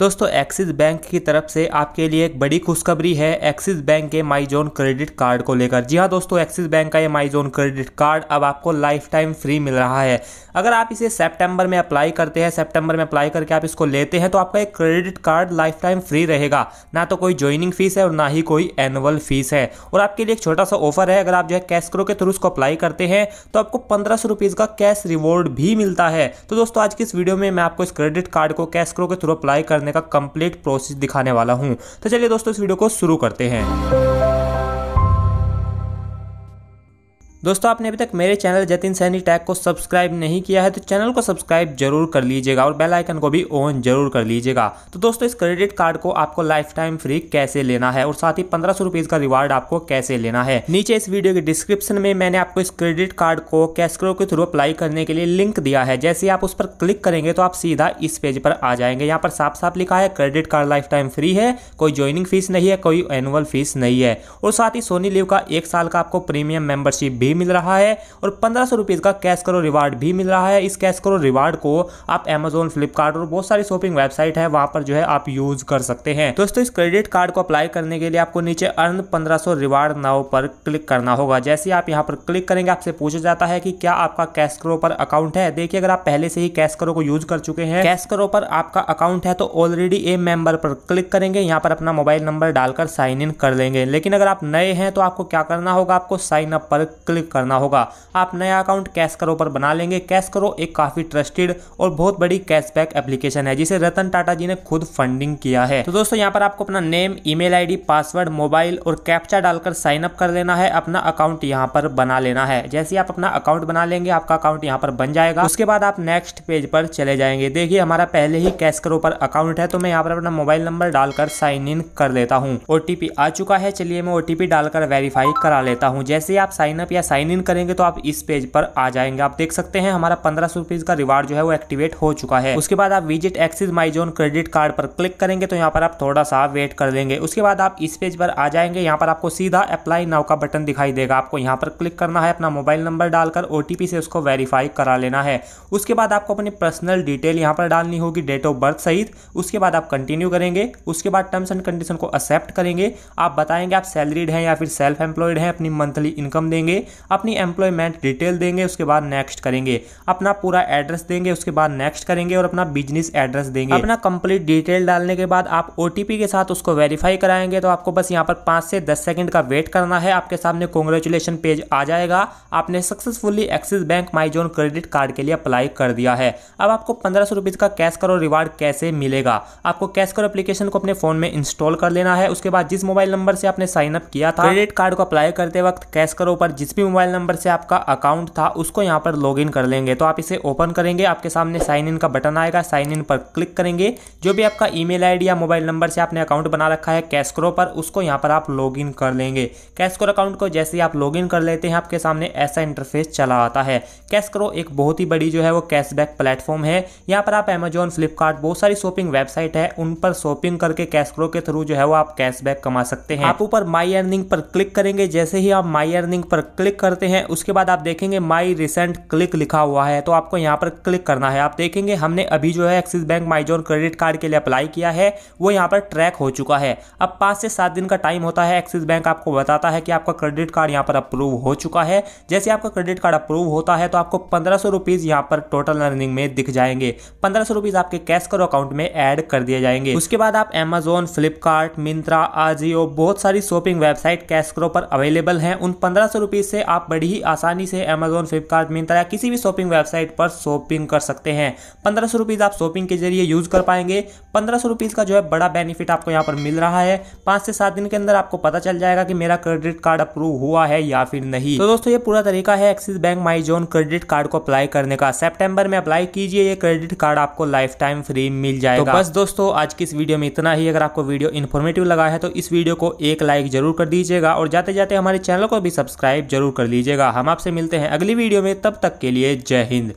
दोस्तों axis bank की तरफ से आपके लिए एक बड़ी खुशखबरी है एक्सिस बैंक के माई जोन क्रेडिट कार्ड को लेकर जी हाँ दोस्तों एक्सिस बैंक का ये माई जोन क्रेडिट कार्ड अब आपको लाइफ टाइम फ्री मिल रहा है अगर आप इसे सितंबर में अप्लाई करते हैं सितंबर में अप्लाई करके आप इसको लेते हैं तो आपका एक credit card life time free रहेगा ना तो कोई ज्वाइनिंग फीस है और ना ही कोई एनुअल फीस है और आपके लिए एक छोटा सा ऑफर है अगर आप जो है कैशक्रो के थ्रू उसको अप्लाई करते हैं तो आपको पंद्रह सौ का कैश रिवॉर्ड भी मिलता है तो दोस्तों आज की इस वीडियो में मैं आपको इस क्रेडिट कार्ड को कैशक्रो के थ्रू अप्लाई करने करने का कंप्लीट प्रोसेस दिखाने वाला हूँ तो चलिए दोस्तों इस वीडियो को शुरू करते हैं दोस्तों आपने अभी तक मेरे चैनल जतिन सैनी टैग को सब्सक्राइब नहीं किया है तो चैनल को सब्सक्राइब जरूर कर लीजिएगा और बेल आइकन को भी ऑन जरूर कर लीजिएगा तो दोस्तों इस क्रेडिट कार्ड को आपको लाइफ टाइम फ्री कैसे लेना है और साथ ही पंद्रह सौ का रिवार्ड आपको कैसे लेना है नीचे इस वीडियो के डिस्क्रिप्शन में मैंने आपको इस क्रेडिट कार्ड को कैशक्रो के थ्रू अप्लाई करने के लिए लिंक दिया है जैसे आप उस पर क्लिक करेंगे तो आप सीधा इस पेज पर आ जाएंगे यहाँ पर साफ साफ लिखा है credit card life time free है कोई ज्वाइनिंग फीस नहीं है कोई एनुअल फीस नहीं है और साथ ही सोनी लिव का एक साल का आपको प्रीमियम मेंबरशिप भी भी मिल रहा है और पंद्रह सौ का कैश करो रिवार्ड भी मिल रहा है इस कैश करो रिवार्ड को आप अमेजोन फ्लिपकार्ट और बहुत सारी शॉपिंग वेबसाइट है वहां पर जो है आप यूज कर सकते हैं दोस्तों इस क्रेडिट कार्ड को अप्लाई करने के लिए आपको नीचे अर्न पंद्रह रिवार्ड नाव पर क्लिक करना होगा जैसे आप यहाँ पर क्लिक करेंगे आपसे पूछा जाता है कि क्या आपका कैश करो पर अकाउंट है देखिए अगर आप पहले से ही कैश करो को यूज कर चुके हैं कैश करो पर आपका अकाउंट है तो ऑलरेडी ए मेंबर पर क्लिक करेंगे यहाँ पर अपना मोबाइल नंबर डालकर साइन इन कर लेंगे लेकिन अगर आप नए हैं तो आपको क्या करना होगा आपको साइन अप पर क्लिक क्लिक करना होगा आप नया अकाउंट कैश करो पर बना लेंगे कैश करो एक काफ़ी ट्रस्टेड और बहुत बड़ी कैशबैक एप्लीकेशन है जिसे रतन टाटा जी ने खुद फंडिंग किया है तो दोस्तों यहाँ पर आपको अपना name email ID password mobile और कैप्चा डालकर साइन अप कर लेना है अपना अकाउंट यहाँ पर बना लेना है जैसे आप अपना अकाउंट बना लेंगे आपका अकाउंट यहाँ पर बन जाएगा उसके बाद आप नेक्स्ट पेज पर चले जाएंगे देखिए हमारा पहले ही कैश करो पर अकाउंट है तो मैं यहाँ पर अपना मोबाइल नंबर डालकर साइन इन कर लेता हूँ ओटीपी आ चुका है चलिए मैं ओटीपी डालकर वेरीफाई करा लेता हूँ जैसे आप साइन अप या साइन इन करेंगे तो आप इस पेज पर आ जाएंगे आप देख सकते हैं हमारा पंद्रह सौ का रिवार्ड जो है वो एक्टिवेट हो चुका है उसके बाद आप visit Axis my zone credit card पर क्लिक करेंगे तो यहाँ पर आप थोड़ा सा वेट कर देंगे उसके बाद आप इस पेज पर आ जाएंगे यहाँ पर आपको सीधा अप्लाई नाव का बटन दिखाई देगा आपको यहाँ पर क्लिक करना है अपना मोबाइल नंबर डालकर ओ से उसको वेरीफाई करा लेना है उसके बाद आपको अपनी पर्सनल डिटेल यहाँ पर डालनी होगी डेट ऑफ बर्थ सहित उसके बाद आप कंटिन्यू करेंगे उसके बाद टर्म्स एंड कंडीशन को एक्सेप्ट करेंगे आप बताएंगे आप सैलरीड हैं या फिर सेल्फ एम्प्लॉयड हैं अपनी मंथली इनकम देंगे अपनी एम्प्लॉयमेंट डिटेल देंगे उसके बाद नेक्स्ट करेंगे अपना पूरा एड्रेस देंगे उसके बाद नेक्स्ट करेंगे और अपना बिजनेस एड्रेस देंगे अपना कंप्लीट डिटेल डालने के बाद आप ओ के साथ उसको वेरीफाई कराएंगे तो आपको बस यहाँ पर पाँच से दस सेकेंड का वेट करना है आपके सामने कॉन्ग्रेचुलेशन पेज आ जाएगा आपने successfully Axis bank my zone credit card के लिए अप्लाई कर दिया है अब आपको पंद्रह सौ का कैश करो रिवार्ड कैसे मिलेगा आपको कैश करो अप्लीकेशन को अपने फोन में इंस्टॉल कर लेना है उसके बाद जिस मोबाइल नंबर से आपने साइन अप किया था क्रेडिट कार्ड को अप्लाई करते वक्त कैश करो पर जिस भी मोबाइल नंबर से आपका अकाउंट था उसको यहाँ पर लॉगिन कर लेंगे तो आप इसे ओपन करेंगे आपके सामने साइन इन का बटन आएगा साइन इन पर क्लिक करेंगे जो भी आपका ईमेल आईडी या मोबाइल नंबर से आपने अकाउंट बना रखा है कैशक्रो पर उसको यहाँ पर आप लॉगिन कर लेंगे कैशक्रो अकाउंट को जैसे ही आप लॉगिन कर लेते हैं आपके सामने ऐसा इंटरफेस चला आता है कैशक्रो एक बहुत ही बड़ी जो है वो कैशबैक प्लेटफॉर्म है यहाँ पर आप अमेजोन फ्लिपकार्ट बहुत सारी शॉपिंग वेबसाइट है उन पर शॉपिंग करके कैशक्रो के थ्रू जो है वो आप कैशबैक कमा सकते हैं आप ऊपर माई अर्निंग पर क्लिक करेंगे जैसे ही आप माई अर्निंग पर क्लिक करते हैं उसके बाद आप देखेंगे माई रिसेंट क्लिक लिखा हुआ है तो आपको यहाँ पर क्लिक करना है आप देखेंगे हमने अभी जो है Axis bank my zone credit card के लिए अप्लाई किया है वो यहाँ पर ट्रैक हो चुका है अब पाँच से सात दिन का टाइम होता है एक्सिस बैंक आपको बताता है कि आपका क्रेडिट कार्ड यहाँ पर अप्रूव हो चुका है जैसे आपका क्रेडिट कार्ड अप्रूव होता है तो आपको पंद्रह सौ यहाँ पर टोटल अर्निंग में दिख जाएंगे पंद्रह सौ आपके कैश करो अकाउंट में ऐड कर दिए जाएंगे उसके बाद आप एमेजोन फ्लिपकार्ट मिंत्रा आजियो बहुत सारी शॉपिंग वेबसाइट कैश करो पर अवेलेबल हैं उन पंद्रह सौ से आप बड़ी ही आसानी से अमेजोन फ्लिपकार्ट मिंत्रा या किसी भी शॉपिंग वेबसाइट पर शॉपिंग कर सकते हैं पंद्रह सौ रुपीज़ आप शॉपिंग के जरिए यूज़ कर पाएंगे पंद्रह सौ का जो है बड़ा बेनिफिट आपको यहाँ पर मिल रहा है पाँच से सात दिन के अंदर आपको पता चल जाएगा कि मेरा क्रेडिट कार्ड अप्रूव हुआ है या फिर नहीं तो दोस्तों ये पूरा तरीका है Axis bank my zone credit card को अप्लाई करने का सेप्टेम्बर में अप्लाई कीजिए ये क्रेडिट कार्ड आपको लाइफ टाइम फ्री मिल जाएगा तो बस दोस्तों आज की इस वीडियो में इतना ही अगर आपको वीडियो इन्फॉर्मेटिव लगा है तो इस वीडियो को एक लाइक जरूर कर दीजिएगा और जाते जाते हमारे चैनल को भी सब्सक्राइब जरूर कर लीजिएगा हम आपसे मिलते हैं अगली वीडियो में तब तक के लिए जय हिंद